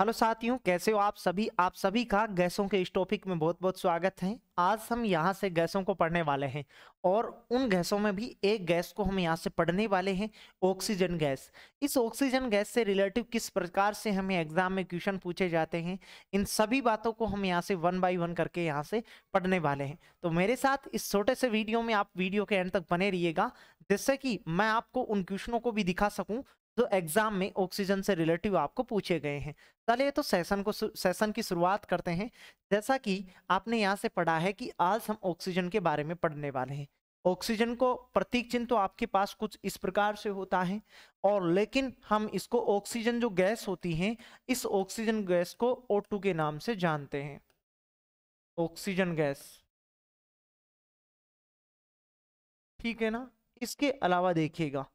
hello साथियों कैसे हो आप सभी आप सभी का गैसों के इस टॉपिक में बहुत बहुत स्वागत है आज हम यहाँ से गैसों को पढ़ने वाले हैं और उन गैसों में भी एक गैस को हम यहाँ से पढ़ने वाले हैं ऑक्सीजन गैस इस ऑक्सीजन गैस से रिलेटिव किस प्रकार से हमें एग्जाम में क्वेश्चन पूछे जाते हैं इन सभी बातों को हम यहाँ से वन बाई वन करके यहाँ से पढ़ने वाले हैं तो मेरे साथ इस छोटे से वीडियो में आप वीडियो के एंड तक बने रहिएगा जिससे कि मैं आपको उन क्वेश्चनों को भी दिखा सकूँ जो एग्जाम में ऑक्सीजन से रिलेटिव आपको पूछे गए हैं चलिए तो सेशन को सेशन की शुरुआत करते हैं जैसा कि आपने यहाँ से पढ़ा है कि आज हम ऑक्सीजन के बारे में पढ़ने वाले हैं ऑक्सीजन को प्रतीक चिन्ह तो आपके पास कुछ इस प्रकार से होता है और लेकिन हम इसको ऑक्सीजन जो गैस होती है इस ऑक्सीजन गैस को ओ के नाम से जानते हैं ऑक्सीजन गैस ठीक है ना इसके अलावा देखिएगा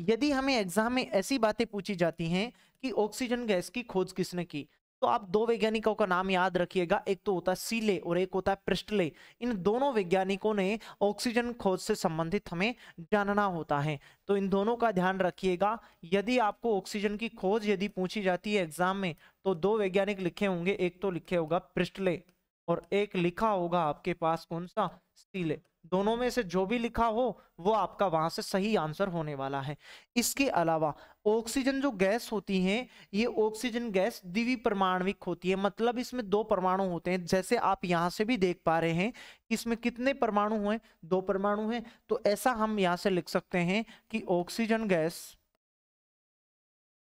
यदि हमें एग्जाम में ऐसी बातें पूछी जाती हैं कि ऑक्सीजन गैस की खोज किसने की तो आप दो वैज्ञानिकों का नाम याद रखिएगा एक तो होता है सीले और एक होता है पृष्ठले इन दोनों वैज्ञानिकों ने ऑक्सीजन खोज से संबंधित हमें जानना होता है तो इन दोनों का ध्यान रखिएगा यदि आपको ऑक्सीजन की खोज यदि पूछी जाती है एग्जाम में तो दो वैज्ञानिक लिखे होंगे एक तो लिखे होगा पृष्ठले और एक लिखा होगा आपके पास कौन सा सीले दोनों में से जो भी लिखा हो वो आपका वहां से सही आंसर होने वाला है इसके अलावा ऑक्सीजन जो गैस होती है ये ऑक्सीजन गैस दिवी परमाणविक होती है मतलब इसमें दो परमाणु होते हैं जैसे आप यहाँ से भी देख पा रहे हैं इसमें कितने परमाणु हैं दो परमाणु हैं तो ऐसा हम यहाँ से लिख सकते हैं कि oxygen gas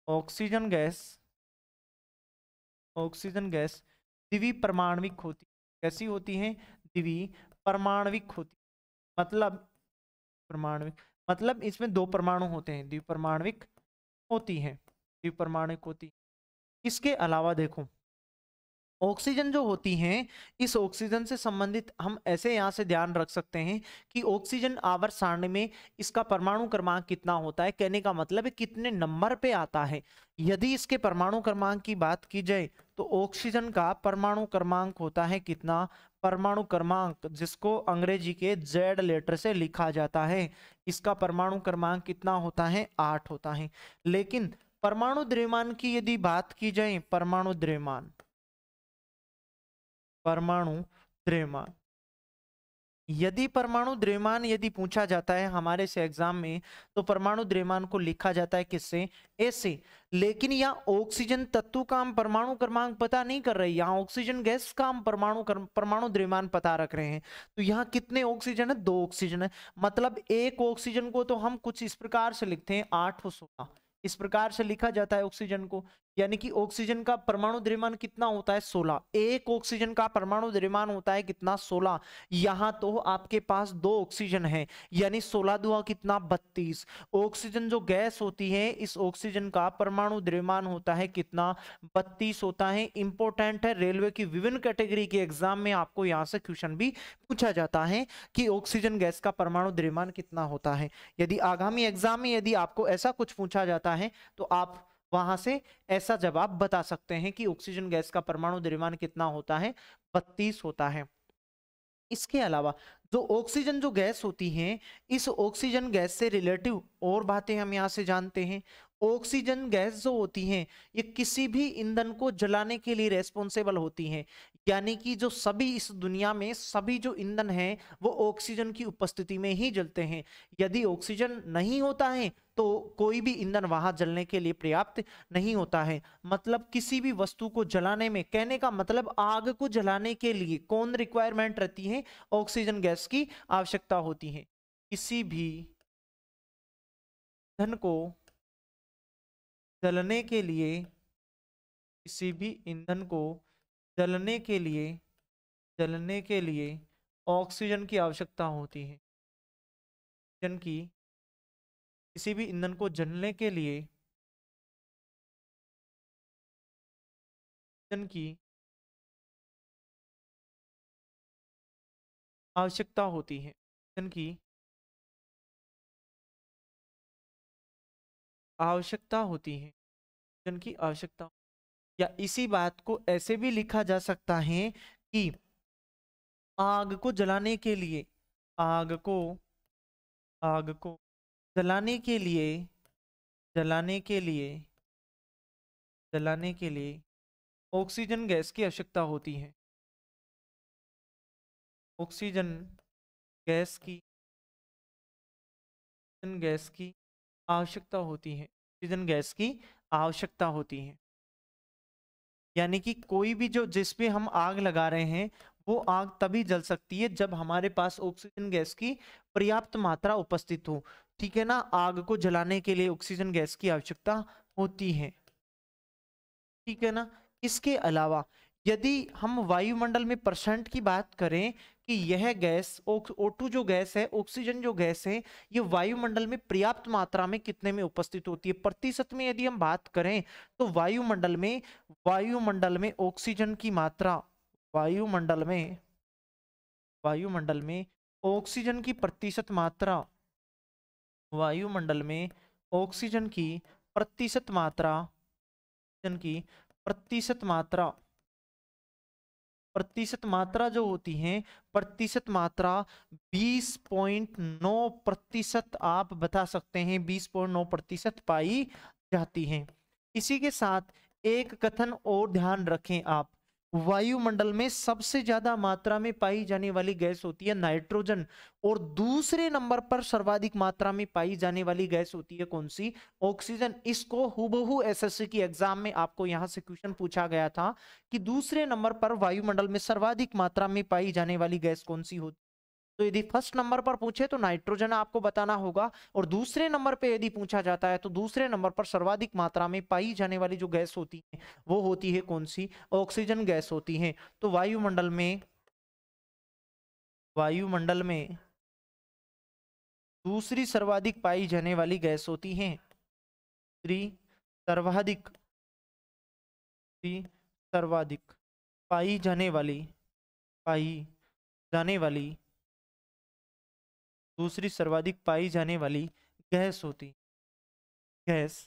oxygen gas oxygen gas दिवी परमाणविक होती कैसी होती है दिवी परमाणविक होती मतलब परमाणु मतलब इसमें दो परमाणु होते हैं द्विपरमाणविक होती हैं द्विपरमाणविक होती है इसके अलावा देखो ऑक्सीजन जो होती है इस ऑक्सीजन से संबंधित हम ऐसे यहाँ से ध्यान रख सकते हैं कि ऑक्सीजन आवर सारणी में इसका परमाणु क्रमांक कितना होता है कहने का मतलब है कितने नंबर पे आता है यदि इसके परमाणु क्रमांक की बात की जाए तो ऑक्सीजन का परमाणु क्रमांक होता है कितना परमाणु क्रमांक जिसको अंग्रेजी के जेड लेटर से लिखा जाता है इसका परमाणु क्रमांक कितना होता है आठ होता है लेकिन परमाणु द्रव्यमान की यदि बात की जाए परमाणु द्रव्यमान परमाणु द्रव्यमान यदि परमाणु द्रव्यमान यदि पूछा जाता है हमारे से एग्जाम में तो परमाणु द्रव्यमान को लिखा जाता है किससे ए से लेकिन यहाँ ऑक्सीजन तत्व का हम परमाणु क्रमांक पता नहीं कर रहे यहाँ ऑक्सीजन गैस का हम परमाणु परमाणु द्रव्यमान पता रख रहे हैं तो यहाँ कितने ऑक्सीजन है दो ऑक्सीजन है मतलब एक ऑक्सीजन को तो हम कुछ इस प्रकार से लिखते हैं आठ सौ इस प्रकार से लिखा जाता है ऑक्सीजन को यानी कि ऑक्सीजन का परमाणु द्रव्यमान कितना होता है 16 एक ऑक्सीजन का परमाणु द्रव्यमान होता है कितना 16 यहां तो आपके पास दो ऑक्सीजन है यानी 16 दुआ कितना 32 ऑक्सीजन जो गैस होती है इस ऑक्सीजन का परमाणु द्रव्यमान होता है कितना 32 होता है इंपॉर्टेंट है रेलवे की विभिन्न कैटेगरी के एग्जाम में आपको यहाँ से क्वेश्चन भी पूछा जाता है कि ऑक्सीजन गैस का परमाणु द्रव्यमान कितना होता है यदि आगामी एग्जाम में यदि आपको ऐसा कुछ पूछा जाता है तो आप वहां से ऐसा जवाब बता सकते हैं कि ऑक्सीजन गैस का परमाणु द्रव्यमान कितना होता है बत्तीस होता है इसके अलावा जो ऑक्सीजन जो गैस होती है इस ऑक्सीजन गैस से रिलेटिव और बातें हम यहाँ से जानते हैं ऑक्सीजन गैस जो होती हैं ये किसी भी ईंधन को जलाने के लिए रेस्पॉन्सिबल होती हैं यानी कि जो सभी इस दुनिया में सभी जो ईंधन हैं वो ऑक्सीजन की उपस्थिति में ही जलते हैं यदि ऑक्सीजन नहीं होता है तो कोई भी ईंधन वहां जलने के लिए पर्याप्त नहीं होता है मतलब किसी भी वस्तु को जलाने में कहने का मतलब आग को जलाने के लिए कौन रिक्वायरमेंट रहती है ऑक्सीजन गैस की आवश्यकता होती है किसी भी धन को जलने के लिए किसी भी ईंधन को जलने के लिए जलने के लिए ऑक्सीजन की आवश्यकता होती है ऑक्सीजन की किसी भी ईंधन को जलने के लिए ऑक्सीजन की आवश्यकता होती है ऑक्सीजन की आवश्यकता होती है ऑक्सीजन की आवश्यकता या इसी बात को ऐसे भी लिखा जा सकता है कि आग को जलाने के लिए आग को आग को जलाने के लिए जलाने के लिए जलाने के लिए ऑक्सीजन गैस की आवश्यकता होती है ऑक्सीजन गैस की ऑक्सीजन गैस की आवश्यकता होती है ऑक्सीजन गैस की आवश्यकता होती है यानी कि कोई भी जो जिस पे हम आग लगा रहे हैं वो आग तभी जल सकती है जब हमारे पास ऑक्सीजन गैस की पर्याप्त मात्रा उपस्थित हो ठीक है ना आग को जलाने के लिए ऑक्सीजन गैस की आवश्यकता होती है ठीक है ना इसके अलावा यदि हम वायुमंडल में परसेंट की बात करें कि यह गैस टू जो गैस है ऑक्सीजन जो गैस है ये वायुमंडल में पर्याप्त मात्रा में कितने में उपस्थित होती है प्रतिशत में यदि हम बात करें तो वायुमंडल में वायुमंडल में ऑक्सीजन की मात्रा वायुमंडल में वायुमंडल में ऑक्सीजन की प्रतिशत मात्रा वायुमंडल में ऑक्सीजन की प्रतिशत मात्रा ऑक्सीजन की प्रतिशत मात्रा प्रतिशत मात्रा जो होती है प्रतिशत मात्रा 20.9 प्रतिशत आप बता सकते हैं 20.9 प्रतिशत पाई जाती है इसी के साथ एक कथन और ध्यान रखें आप वायुमंडल में सबसे ज्यादा मात्रा में पाई जाने वाली गैस होती है नाइट्रोजन और दूसरे नंबर पर सर्वाधिक मात्रा में पाई जाने वाली गैस होती है कौन सी ऑक्सीजन इसको हुबहू एसएससी की एग्जाम में आपको यहां से क्वेश्चन पूछा गया था कि दूसरे नंबर पर वायुमंडल में सर्वाधिक मात्रा में पाई जाने वाली गैस कौन सी होती तो यदि फर्स्ट नंबर पर पूछे तो नाइट्रोजन आपको बताना होगा और दूसरे नंबर पे यदि पूछा जाता है तो दूसरे नंबर पर सर्वाधिक मात्रा में पाई जाने वाली जो गैस होती है वो होती है कौन सी ऑक्सीजन गैस होती है तो वायुमंडल में वायुमंडल में दूसरी सर्वाधिक पाई जाने वाली गैस होती है दूसरी सर्वाधिक सर्वाधिक पाई जाने वाली पाई जाने वाली दूसरी सर्वाधिक पाई जाने वाली गैस होती गैस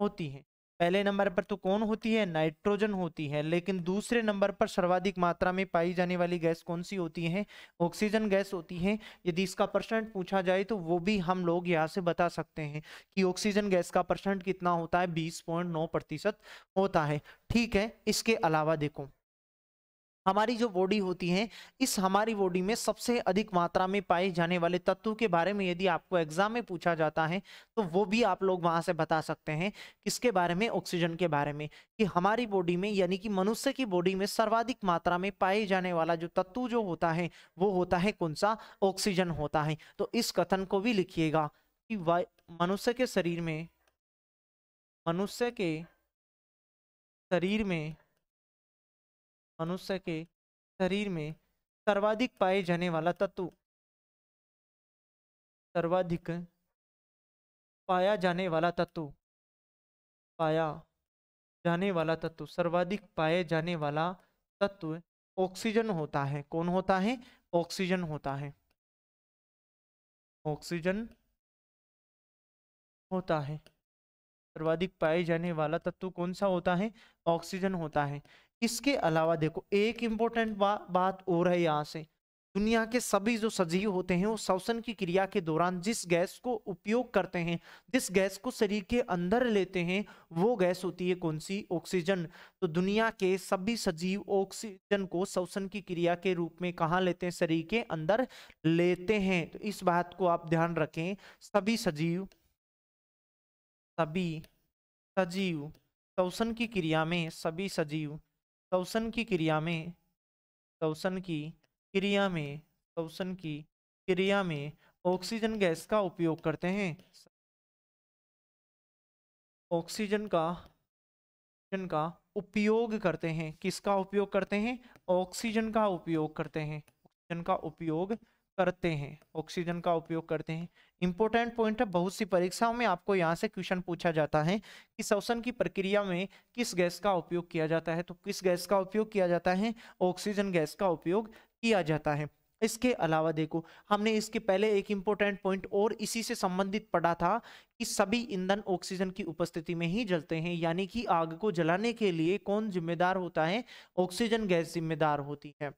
होती है पहले नंबर पर तो कौन होती है नाइट्रोजन होती है लेकिन दूसरे नंबर पर सर्वाधिक मात्रा में पाई जाने वाली गैस कौन सी होती है ऑक्सीजन गैस होती है यदि इसका परसेंट पूछा जाए तो वो भी हम लोग यहाँ से बता सकते हैं कि ऑक्सीजन गैस का परसेंट कितना होता है बीस पॉइंट नौ प्रतिशत होता है ठीक है इसके अलावा देखो हमारी जो बॉडी होती है इस हमारी बॉडी में सबसे अधिक मात्रा में पाए जाने वाले तत्व के बारे में यदि आपको एग्जाम में पूछा जाता है तो वो भी आप लोग वहां से बता सकते हैं किसके बारे में ऑक्सीजन के बारे में कि हमारी बॉडी में यानी कि मनुष्य की बॉडी में सर्वाधिक मात्रा में पाए जाने वाला जो तत्व जो होता है वो होता है कौन सा ऑक्सीजन होता है तो इस कथन को भी लिखिएगा कि मनुष्य के शरीर में मनुष्य के शरीर में मनुष्य के शरीर में सर्वाधिक पाए जाने वाला तत्व सर्वाधिक पाया जाने वाला तत्व पाया जाने वाला तत्व सर्वाधिक पाए जाने वाला तत्व ऑक्सीजन होता है कौन होता है ऑक्सीजन होता है ऑक्सीजन होता है सर्वाधिक पाए जाने वाला तत्व कौन सा होता है ऑक्सीजन होता है इसके अलावा देखो एक इंपॉर्टेंट बा, बात और है यहाँ से दुनिया के सभी जो सजीव होते हैं वो श्वसन की क्रिया के दौरान जिस गैस को उपयोग करते हैं जिस गैस को शरीर के अंदर लेते हैं वो गैस होती है कौन सी ऑक्सीजन तो दुनिया के सभी सजीव ऑक्सीजन को श्वसन की क्रिया के रूप में कहाँ लेते हैं शरीर के अंदर लेते हैं तो इस बात को आप ध्यान रखें सभी सजीव सभी सजीव श्वसन की क्रिया में सभी सजीव सौसन की क्रिया में सौसन की क्रिया में सौसन की क्रिया में ऑक्सीजन गैस का उपयोग करते हैं ऑक्सीजन का ऑक्सीजन का उपयोग करते हैं किसका उपयोग करते हैं ऑक्सीजन का उपयोग करते हैं ऑक्सीजन का उपयोग करते हैं ऑक्सीजन का उपयोग करते हैं इंपॉर्टेंट पॉइंट है बहुत सी परीक्षाओं में आपको यहाँ से क्वेश्चन पूछा जाता है कि श्वसन की प्रक्रिया में किस गैस का उपयोग किया जाता है तो किस गैस का उपयोग किया जाता है ऑक्सीजन गैस का उपयोग किया जाता है इसके अलावा देखो हमने इसके पहले एक इंपॉर्टेंट पॉइंट और इसी से संबंधित पढ़ा था कि सभी ईंधन ऑक्सीजन की उपस्थिति में ही जलते हैं यानी कि आग को जलाने के लिए कौन जिम्मेदार होता है ऑक्सीजन गैस जिम्मेदार होती है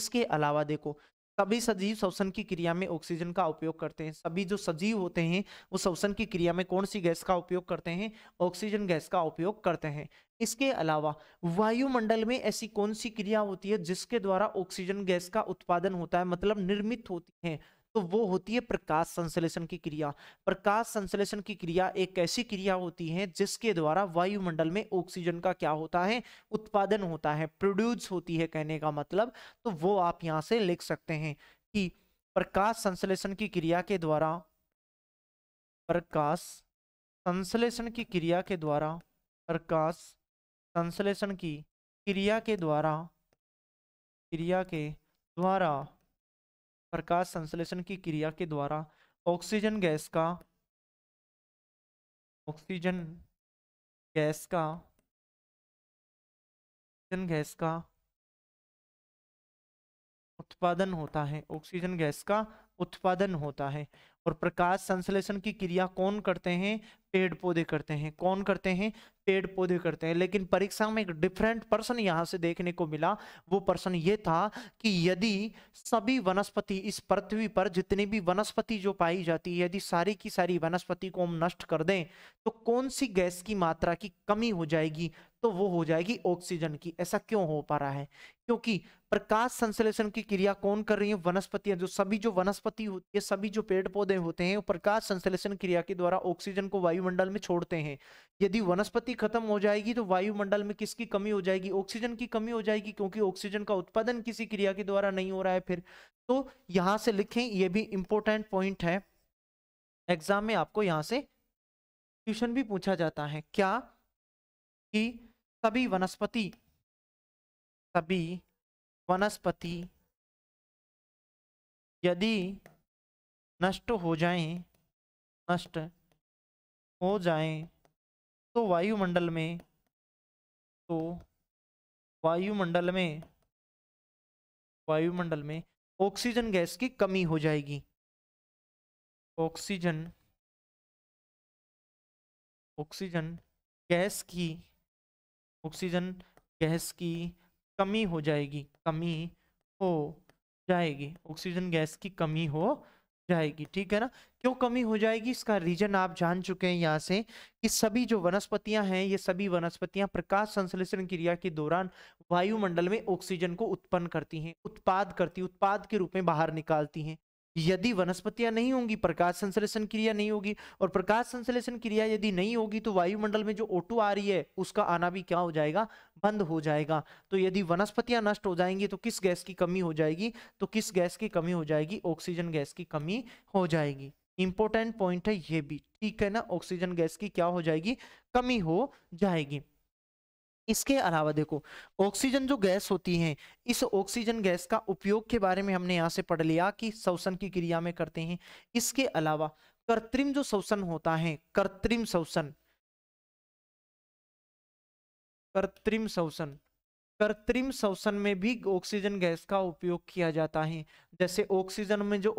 इसके अलावा देखो सभी सजीव श्वसन की क्रिया में ऑक्सीजन का उपयोग करते हैं सभी जो सजीव होते हैं वो श्वसन की क्रिया में कौन सी गैस का उपयोग करते हैं ऑक्सीजन गैस का उपयोग करते हैं इसके अलावा वायुमंडल में ऐसी कौन सी क्रिया होती है जिसके द्वारा ऑक्सीजन गैस का उत्पादन होता है मतलब निर्मित होती है तो वो होती है प्रकाश संश्लेषण की क्रिया प्रकाश संश्लेषण की क्रिया एक ऐसी क्रिया होती है जिसके द्वारा वायुमंडल में ऑक्सीजन का क्या होता है उत्पादन होता है प्रोड्यूस होती है कहने का मतलब तो वो आप यहाँ से लिख सकते हैं कि प्रकाश संश्लेषण की क्रिया के द्वारा प्रकाश संश्लेषण की क्रिया के द्वारा प्रकाश संश्लेषण की क्रिया के द्वारा क्रिया के द्वारा प्रकाश संश्लेषण की क्रिया के द्वारा ऑक्सीजन गैस का ऑक्सीजन गैस का ऑक्सीजन गैस का उत्पादन होता है ऑक्सीजन गैस का उत्पादन होता है और प्रकाश संश्लेषण की क्रिया कौन करते हैं पेड़ पौधे करते हैं कौन करते हैं पेड़ पौधे करते हैं लेकिन परीक्षा में एक डिफरेंट पर्सन यहाँ से देखने को मिला वो पर्सन ये था कि यदि सभी वनस्पति इस पृथ्वी पर जितनी भी वनस्पति जो पाई जाती है यदि सारी की सारी वनस्पति को हम नष्ट कर दें तो कौन सी गैस की मात्रा की कमी हो जाएगी तो वो हो जाएगी ऑक्सीजन की ऐसा क्यों हो पा रहा है क्योंकि प्रकाश संश्लेषण की क्रिया कौन कर रही है वनस्पतियां जो सभी जो वनस्पति होती है सभी जो पेड़ पौधे होते हैं प्रकाश संश्लेषण क्रिया के द्वारा ऑक्सीजन को वायुमंडल में छोड़ते हैं यदि वनस्पति खत्म हो जाएगी तो वायुमंडल में किसकी कमी हो जाएगी ऑक्सीजन की कमी हो जाएगी क्योंकि ऑक्सीजन का उत्पादन किसी क्रिया के द्वारा नहीं हो रहा है फिर तो यहां से लिखें ये भी इंपॉर्टेंट पॉइंट है एग्जाम में आपको यहां से क्वेश्चन भी पूछा जाता है क्या कि सभी वनस्पति सभी वनस्पति यदि नष्ट हो जाएं नष्ट हो जाएं तो वायुमंडल में तो वायुमंडल में वायुमंडल में ऑक्सीजन गैस की कमी हो जाएगी ऑक्सीजन ऑक्सीजन गैस की ऑक्सीजन गैस की कमी हो जाएगी कमी हो जाएगी ऑक्सीजन गैस की कमी हो जाएगी ठीक है ना क्यों कमी हो जाएगी इसका रीजन आप जान चुके हैं यहाँ से कि सभी जो वनस्पतियां हैं ये सभी वनस्पतियां प्रकाश संश्लेषण क्रिया के दौरान वायुमंडल में ऑक्सीजन को उत्पन्न करती हैं उत्पाद करती उत्पाद के रूप में बाहर निकालती हैं यदि वनस्पतियां नहीं होंगी प्रकाश संश्लेषण क्रिया नहीं होगी और प्रकाश संश्लेषण क्रिया यदि नहीं होगी तो वायुमंडल में जो ओटू आ रही है उसका आना भी क्या हो जाएगा बंद हो जाएगा तो यदि वनस्पतियां नष्ट हो जाएंगी तो किस गैस की कमी हो जाएगी तो किस गैस की कमी हो जाएगी ऑक्सीजन गैस की कमी हो जाएगी इंपॉर्टेंट पॉइंट है ये भी ठीक है ना ऑक्सीजन गैस की क्या हो जाएगी कमी हो जाएगी इसके अलावा देखो ऑक्सीजन जो गैस होती है इस ऑक्सीजन गैस का उपयोग के बारे में हमने यहाँ से पढ़ लिया कि शोषण की क्रिया में करते हैं इसके अलावा कृत्रिम जो शोषण होता है कृत्रिम शोषण कृत्रिम शोषण कृत्रिम शोषण में भी ऑक्सीजन गैस का उपयोग किया जाता है जैसे ऑक्सीजन में जो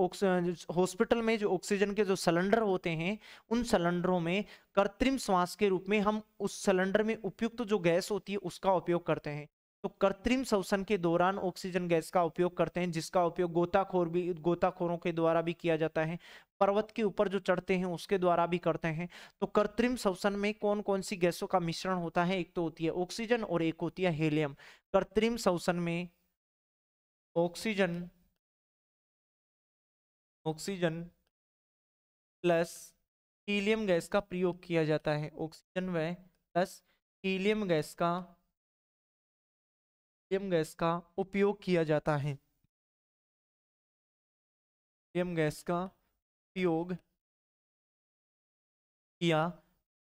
हॉस्पिटल में जो ऑक्सीजन के जो सिलेंडर होते हैं उन सिलेंडरों में कृत्रिम श्वास के रूप में हम उस सिलेंडर में उपयुक्त जो गैस होती है उसका उपयोग करते हैं तो कृत्रिम श्वसन के दौरान ऑक्सीजन गैस का उपयोग करते हैं जिसका उपयोग गोताखोर भी गोताखोरों के द्वारा भी किया जाता है पर्वत के ऊपर जो चढ़ते हैं उसके द्वारा भी करते हैं तो कृत्रिम श्वसन में कौन कौन सी गैसों का मिश्रण होता है एक तो होती है ऑक्सीजन और एक होती है हेलियम कृत्रिम श्वसन में oxygen oxygen plus helium gas का प्रयोग किया जाता है ऑक्सीजन व प्लस हीलियम गैस का हीलियम गैस का उपयोग किया जाता है हीलियम गैस का उपयोग किया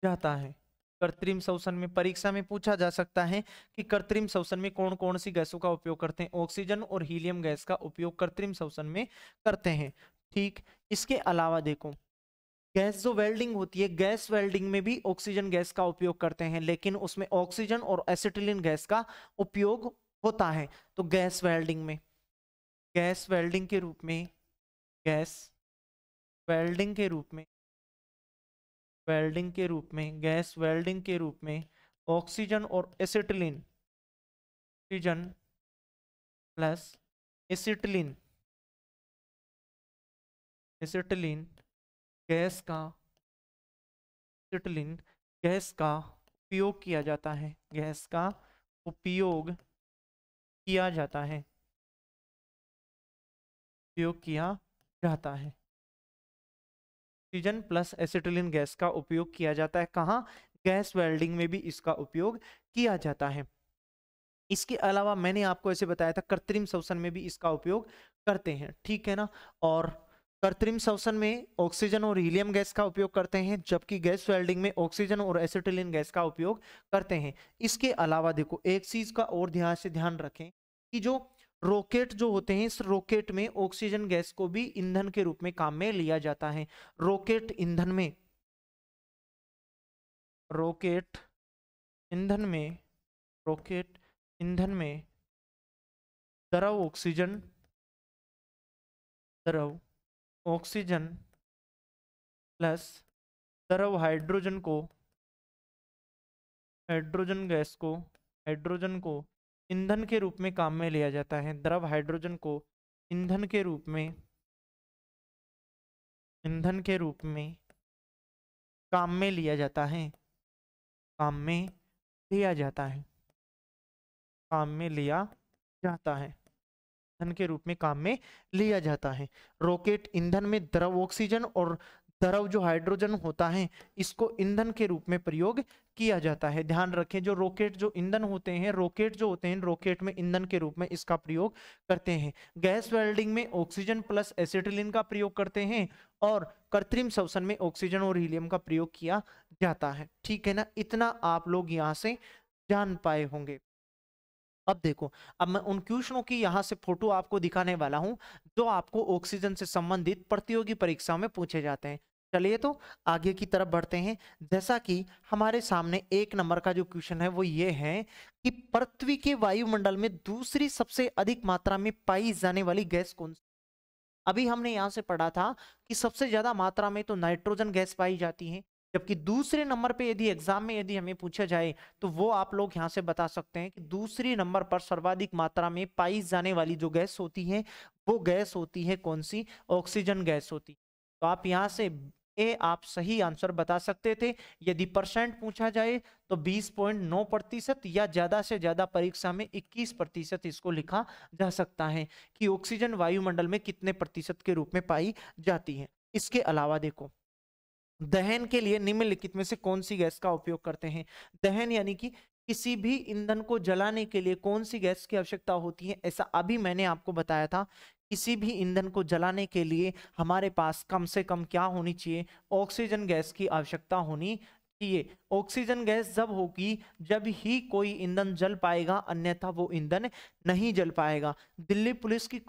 जाता है कृत्रिम शोषण में परीक्षा में पूछा जा सकता है कि कृत्रिम शोषण में कौन कौन सी गैसों का उपयोग करते हैं ऑक्सीजन और हीलियम गैस का उपयोग कृत्रिम शोषण में करते हैं ठीक इसके अलावा देखो गैस जो वेल्डिंग होती है गैस वेल्डिंग में भी ऑक्सीजन गैस का उपयोग करते हैं लेकिन उसमें ऑक्सीजन और एसिटिलिन गैस का उपयोग होता है तो गैस वेल्डिंग में गैस वेल्डिंग के रूप में गैस वेल्डिंग के रूप में वेल्डिंग के रूप में गैस वेल्डिंग के रूप में ऑक्सीजन और acetylene oxygen plus acetylene acetylene gas का एसिटिलीन गैस का उपयोग किया जाता है गैस का उपयोग किया जाता है उपयोग किया जाता है ऑक्सीजन प्लस एसिटिलिन गैस का उपयोग किया जाता है कहाँ गैस वेल्डिंग में भी इसका उपयोग किया जाता है इसके अलावा मैंने आपको ऐसे बताया था कृत्रिम शोषण में भी इसका उपयोग करते हैं ठीक है ना और कृत्रिम श्वसन में ऑक्सीजन और हीलियम गैस का उपयोग करते हैं जबकि गैस वेल्डिंग में ऑक्सीजन और एसिटिलिन गैस का उपयोग करते हैं इसके अलावा देखो एक चीज का और ध्यान से ध्यान रखें कि जो रॉकेट जो होते हैं इस रॉकेट में ऑक्सीजन गैस को भी ईंधन के रूप में काम में लिया जाता है रॉकेट ईंधन में रॉकेट ईंधन में रॉकेट ईंधन में द्रव ऑक्सीजन द्रव ऑक्सीजन प्लस तरव हाइड्रोजन को हाइड्रोजन गैस को हाइड्रोजन को ईंधन के रूप में काम में लिया जाता है द्रव हाइड्रोजन को ईंधन के रूप में ईंधन के रूप में काम में लिया जाता है काम में लिया जाता है काम में लिया जाता है ईंधन के रूप में काम में लिया जाता है रॉकेट ईंधन में द्रव ऑक्सीजन और द्रव जो हाइड्रोजन होता है इसको ईंधन के रूप में प्रयोग किया जाता है ध्यान रखें जो रॉकेट जो ईंधन होते हैं रॉकेट जो होते हैं रॉकेट में ईंधन के रूप में इसका प्रयोग करते हैं गैस वेल्डिंग में ऑक्सीजन प्लस एसिटिलिन का प्रयोग करते हैं और कृत्रिम शवसन में ऑक्सीजन और हीलियम का प्रयोग किया जाता है ठीक है ना इतना आप लोग यहाँ से जान पाए होंगे अब देखो अब मैं उन क्वेश्चनों की यहाँ से फोटो आपको दिखाने वाला हूँ जो आपको ऑक्सीजन से संबंधित प्रतियोगी परीक्षा में पूछे जाते हैं चलिए तो आगे की तरफ बढ़ते हैं जैसा कि हमारे सामने एक नंबर का जो क्वेश्चन है वो ये है कि पृथ्वी के वायुमंडल में दूसरी सबसे अधिक मात्रा में पाई जाने वाली गैस कौन सी अभी हमने यहाँ से पढ़ा था कि सबसे ज्यादा मात्रा में तो नाइट्रोजन गैस पाई जाती है जबकि दूसरे नंबर पे यदि एग्जाम में यदि हमें पूछा जाए तो वो आप लोग यहाँ से बता सकते हैं कि दूसरे नंबर पर सर्वाधिक मात्रा में पाई जाने वाली जो गैस होती है वो गैस होती है कौन सी ऑक्सीजन गैस होती है तो आप यहाँ से ए आप सही आंसर बता सकते थे यदि परसेंट पूछा जाए तो 20.9 प्रतिशत या ज़्यादा से ज़्यादा परीक्षा में 21 प्रतिशत इसको लिखा जा सकता है कि ऑक्सीजन वायुमंडल में कितने प्रतिशत के रूप में पाई जाती है इसके अलावा देखो दहन के लिए निम्नलिखित में से कौन सी गैस का उपयोग करते हैं दहन यानी कि किसी भी ईंधन को जलाने के लिए कौन सी गैस की आवश्यकता होती है ऐसा अभी मैंने आपको बताया था किसी भी ईंधन को जलाने के लिए हमारे पास कम से कम क्या होनी चाहिए ऑक्सीजन गैस की आवश्यकता होनी चाहिए ऑक्सीजन गैस जब होगी जब ही कोई ईंधन जल पाएगा अन्यथा वो ईंधन नहीं जल पाएगा दिल्ली पुलिस की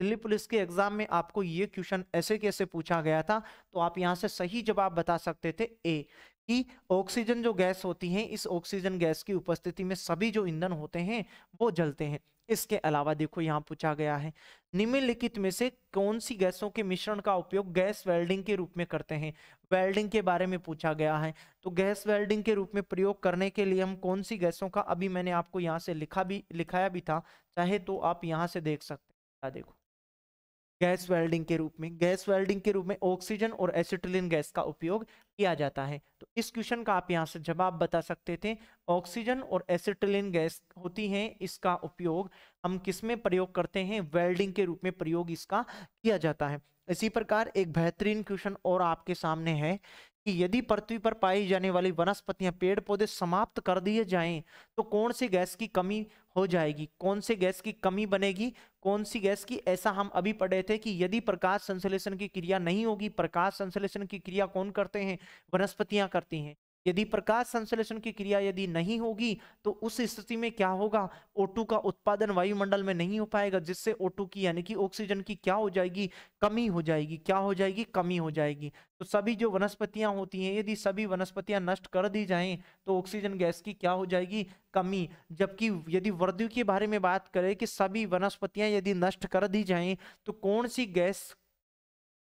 दिल्ली पुलिस के एग्जाम में आपको ये क्वेश्चन ऐसे कैसे पूछा गया था तो आप यहाँ से सही जवाब बता सकते थे ए कि ऑक्सीजन जो गैस होती है इस ऑक्सीजन गैस की उपस्थिति में सभी जो ईंधन होते हैं वो जलते हैं इसके अलावा देखो यहाँ पूछा गया है निम्नलिखित में से कौन सी गैसों के मिश्रण का उपयोग गैस वेल्डिंग के रूप में करते हैं वेल्डिंग के बारे में पूछा गया है तो गैस वेल्डिंग के रूप में प्रयोग करने के लिए हम कौन सी गैसों का अभी मैंने आपको यहाँ से लिखा भी लिखाया भी था चाहे तो आप यहाँ से देख सकते हैं देखो गैस वेल्डिंग के रूप में गैस वेल्डिंग के रूप में ऑक्सीजन और एसिटिलिन गैस का उपयोग किया जाता है तो इस क्वेश्चन का आप यहाँ से जवाब बता सकते थे ऑक्सीजन और एसिटिलिन गैस होती है इसका उपयोग हम किस में प्रयोग करते हैं वेल्डिंग के रूप में प्रयोग इसका किया जाता है इसी प्रकार एक बेहतरीन क्वेश्चन और आपके सामने है कि यदि पृथ्वी पर पाई जाने वाली वनस्पतियां पेड़ पौधे समाप्त कर दिए जाएं तो कौन सी गैस की कमी हो जाएगी कौन सी गैस की कमी बनेगी कौन सी गैस की ऐसा हम अभी पढ़े थे कि यदि प्रकाश संश्लेषण की क्रिया नहीं होगी प्रकाश संश्लेषण की क्रिया कौन करते हैं वनस्पतियां करती हैं यदि प्रकाश संश्लेषण की क्रिया यदि नहीं होगी तो उस स्थिति में क्या होगा O2 का उत्पादन वायुमंडल में नहीं हो पाएगा जिससे O2 की यानी कि ऑक्सीजन की क्या हो जाएगी कमी हो जाएगी क्या हो जाएगी कमी हो जाएगी तो सभी जो वनस्पतियां होती हैं यदि सभी वनस्पतियां नष्ट कर दी जाएं तो ऑक्सीजन गैस की क्या हो जाएगी कमी जबकि यदि वृद्धि के बारे में बात करें कि सभी वनस्पतियां यदि नष्ट कर दी जाए तो कौन सी गैस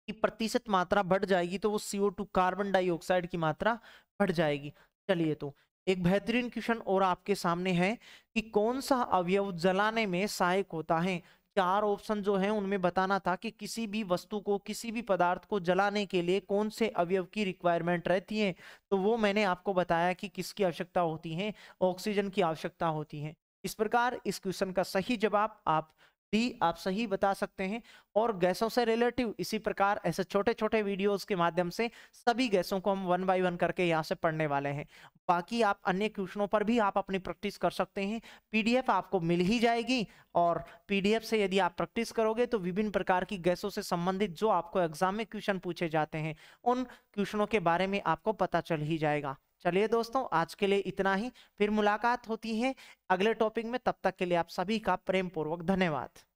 की प्रतिशत मात्रा बढ़ जाएगी तो वो CO2 कार्बन डाइऑक्साइड की मात्रा बढ़ जाएगी चलिए तो एक बेहतरीन क्वेश्चन और आपके सामने है कि कौन सा अवयव जलाने में सहायक होता है चार ऑप्शन जो है उनमें बताना था कि किसी भी वस्तु को किसी भी पदार्थ को जलाने के लिए कौन से अवयव की रिक्वायरमेंट रहती है तो वो मैंने आपको बताया कि किसकी आवश्यकता होती है ऑक्सीजन की आवश्यकता होती है इस प्रकार इस क्वेश्चन का सही जवाब आप डी आप सही बता सकते हैं और गैसों से रिलेटिव इसी प्रकार ऐसे छोटे छोटे वीडियोस के माध्यम से सभी गैसों को हम वन बाय वन करके यहाँ से पढ़ने वाले हैं बाकी आप अन्य क्वेश्चनों पर भी आप अपनी प्रैक्टिस कर सकते हैं पीडीएफ आपको मिल ही जाएगी और पीडीएफ से यदि आप प्रैक्टिस करोगे तो विभिन्न प्रकार की गैसों से संबंधित जो आपको एग्जाम में क्वेश्चन पूछे जाते हैं उन क्वेश्चनों के बारे में आपको पता चल ही जाएगा चलिए दोस्तों आज के लिए इतना ही फिर मुलाकात होती है अगले टॉपिक में तब तक के लिए आप सभी का प्रेम पूर्वक धन्यवाद